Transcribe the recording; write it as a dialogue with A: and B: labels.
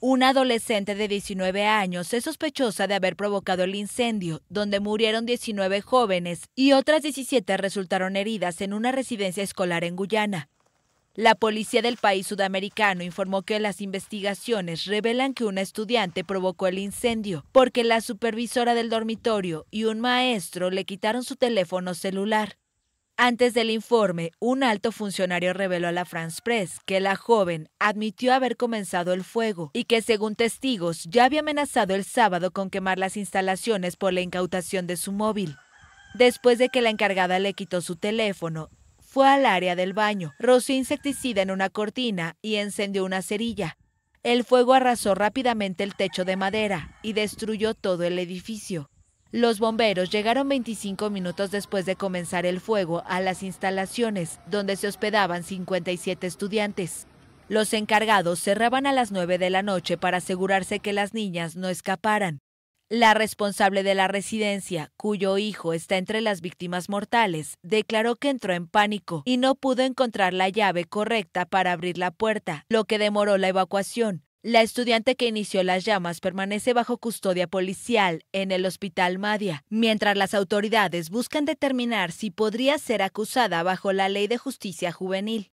A: Una adolescente de 19 años es sospechosa de haber provocado el incendio, donde murieron 19 jóvenes y otras 17 resultaron heridas en una residencia escolar en Guyana. La policía del país sudamericano informó que las investigaciones revelan que una estudiante provocó el incendio porque la supervisora del dormitorio y un maestro le quitaron su teléfono celular. Antes del informe, un alto funcionario reveló a la France Press que la joven admitió haber comenzado el fuego y que, según testigos, ya había amenazado el sábado con quemar las instalaciones por la incautación de su móvil. Después de que la encargada le quitó su teléfono, fue al área del baño, roció insecticida en una cortina y encendió una cerilla. El fuego arrasó rápidamente el techo de madera y destruyó todo el edificio. Los bomberos llegaron 25 minutos después de comenzar el fuego a las instalaciones, donde se hospedaban 57 estudiantes. Los encargados cerraban a las 9 de la noche para asegurarse que las niñas no escaparan. La responsable de la residencia, cuyo hijo está entre las víctimas mortales, declaró que entró en pánico y no pudo encontrar la llave correcta para abrir la puerta, lo que demoró la evacuación. La estudiante que inició las llamas permanece bajo custodia policial en el Hospital Madia, mientras las autoridades buscan determinar si podría ser acusada bajo la Ley de Justicia Juvenil.